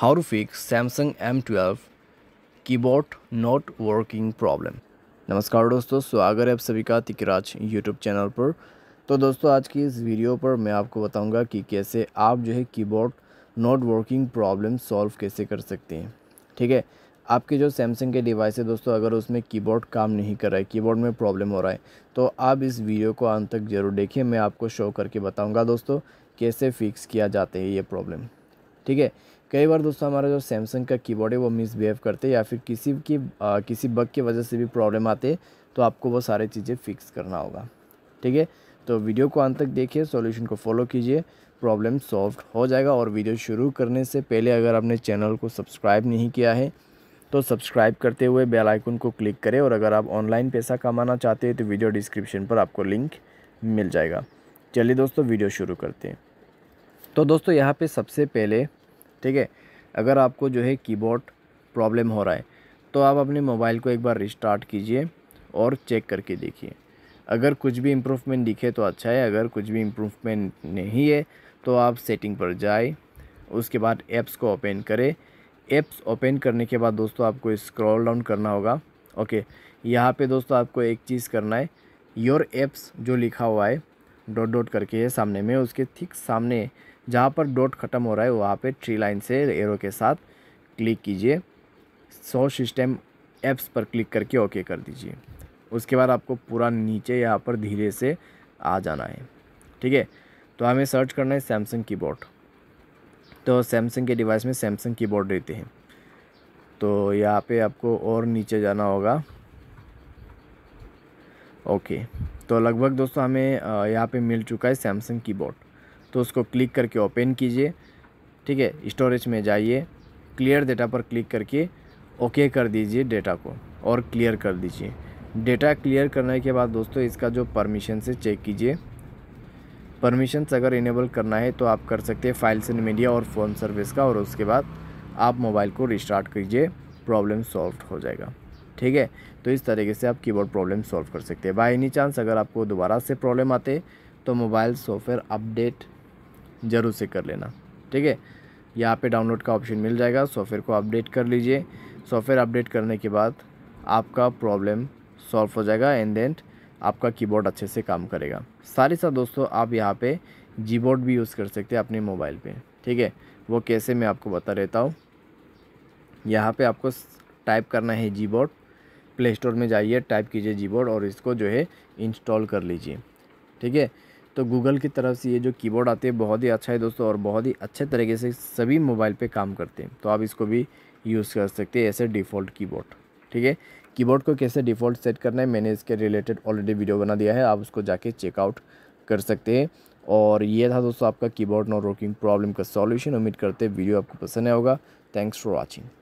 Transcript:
how to fix Samsung M twelve keyboard not working problem नमस्कार दोस्तों स्वागत है आप सभी का तिकराज यूट्यूब चैनल पर तो दोस्तों आज की इस वीडियो पर मैं आपको बताऊंगा कि कैसे आप जो है keyboard not working problem solve कैसे कर सकते हैं ठीक है आपके जो सैमसंग के डिवाइस है दोस्तों अगर उसमें कीबोर्ड काम नहीं कर रहा है कीबोर्ड में प्रॉब्लम हो रहा है तो आप इस वीडियो को अंत तक ज़रूर देखिए मैं आपको शो करके बताऊँगा दोस्तों कैसे फ़िक्स किया जाते हैं ये प्रॉब्लम ठीक है कई बार दोस्तों हमारा जो सैमसंग का कीबोर्ड है वो मिसबिहेव करते या फिर किसी की आ, किसी बग की वजह से भी प्रॉब्लम आते तो आपको वो सारे चीज़ें फिक्स करना होगा ठीक है तो वीडियो को अंत तक देखिए सॉल्यूशन को फॉलो कीजिए प्रॉब्लम सॉल्व हो जाएगा और वीडियो शुरू करने से पहले अगर आपने चैनल को सब्सक्राइब नहीं किया है तो सब्सक्राइब करते हुए बेल आइकन को क्लिक करें और अगर आप ऑनलाइन पैसा कमाना चाहते हैं तो वीडियो डिस्क्रिप्शन पर आपको लिंक मिल जाएगा चलिए दोस्तों वीडियो शुरू करते हैं तो दोस्तों यहाँ पर सबसे पहले ठीक है अगर आपको जो है कीबोर्ड प्रॉब्लम हो रहा है तो आप अपने मोबाइल को एक बार रिस्टार्ट कीजिए और चेक करके देखिए अगर कुछ भी इम्प्रूवमेंट दिखे तो अच्छा है अगर कुछ भी इम्प्रूवमेंट नहीं है तो आप सेटिंग पर जाए उसके बाद ऐप्स को ओपन करें ऐप्स ओपन करने के बाद दोस्तों आपको स्क्रॉल डाउन करना होगा ओके यहाँ पे दोस्तों आपको एक चीज़ करना है योर ऐप्स जो लिखा हुआ है डॉट डॉट करके है सामने में उसके ठीक सामने जहाँ पर डॉट ख़त्म हो रहा है वहाँ पे ट्री लाइन से एरो के साथ क्लिक कीजिए सौ सिस्टम ऐप्स पर क्लिक करके ओके कर दीजिए उसके बाद आपको पूरा नीचे यहाँ पर धीरे से आ जाना है ठीक है तो हमें सर्च करना है सैमसंग की तो सैमसंग के डिवाइस में सैमसंग की रहते हैं तो यहाँ पर आपको और नीचे जाना होगा ओके तो लगभग दोस्तों हमें यहाँ पे मिल चुका है सैमसंग कीबोर्ड तो उसको क्लिक करके ओपन कीजिए ठीक है स्टोरेज में जाइए क्लियर डेटा पर क्लिक करके ओके कर दीजिए डेटा को और क्लियर कर दीजिए डेटा क्लियर करने के बाद दोस्तों इसका जो परमिशन से चेक कीजिए परमिशंस अगर इनेबल करना है तो आप कर सकते हैं फाइल्स एंड मीडिया और फ़ोन सर्विस का और उसके बाद आप मोबाइल को रिस्टार्ट कीजिए प्रॉब्लम सॉल्व हो जाएगा ठीक है तो इस तरीके से आप कीबोर्ड प्रॉब्लम सॉल्व कर सकते हैं बाई एनी चांस अगर आपको दोबारा से प्रॉब्लम आते तो मोबाइल सॉफ्टवेयर अपडेट ज़रूर से कर लेना ठीक है यहाँ पे डाउनलोड का ऑप्शन मिल जाएगा सॉफ्टवेयर को अपडेट कर लीजिए सॉफ्टवेयर अपडेट करने के बाद आपका प्रॉब्लम सॉल्व हो जाएगा एंड देन आपका कीबोर्ड अच्छे से काम करेगा सारे साथ दोस्तों आप यहाँ पे जी भी यूज़ कर सकते हैं अपने मोबाइल पे ठीक है वो कैसे मैं आपको बता देता हूँ यहाँ पे आपको टाइप करना है जी बोर्ड प्ले स्टोर में जाइए टाइप कीजिए जीबोर्ड और इसको जो है इंस्टॉल कर लीजिए ठीक है तो गूगल की तरफ से ये जो कीबोर्ड आते हैं बहुत ही अच्छा है दोस्तों और बहुत ही अच्छे तरीके से सभी मोबाइल पे काम करते हैं तो आप इसको भी यूज़ कर सकते हैं ऐसे डिफ़ॉल्ट कीबोर्ड ठीक है कीबोर्ड को कैसे डिफ़ॉल्ट सेट करना है मैंने इसके रिलेटेड ऑलरेडी वीडियो बना दिया है आप उसको जाके चेकआउट कर सकते हैं और ये था दोस्तों आपका कीबोर्ड नॉट वर्किंग प्रॉब्लम का सॉल्यूशन उम्मीद करते वीडियो आपको पसंद आया होगा थैंक्स फॉर वॉचिंग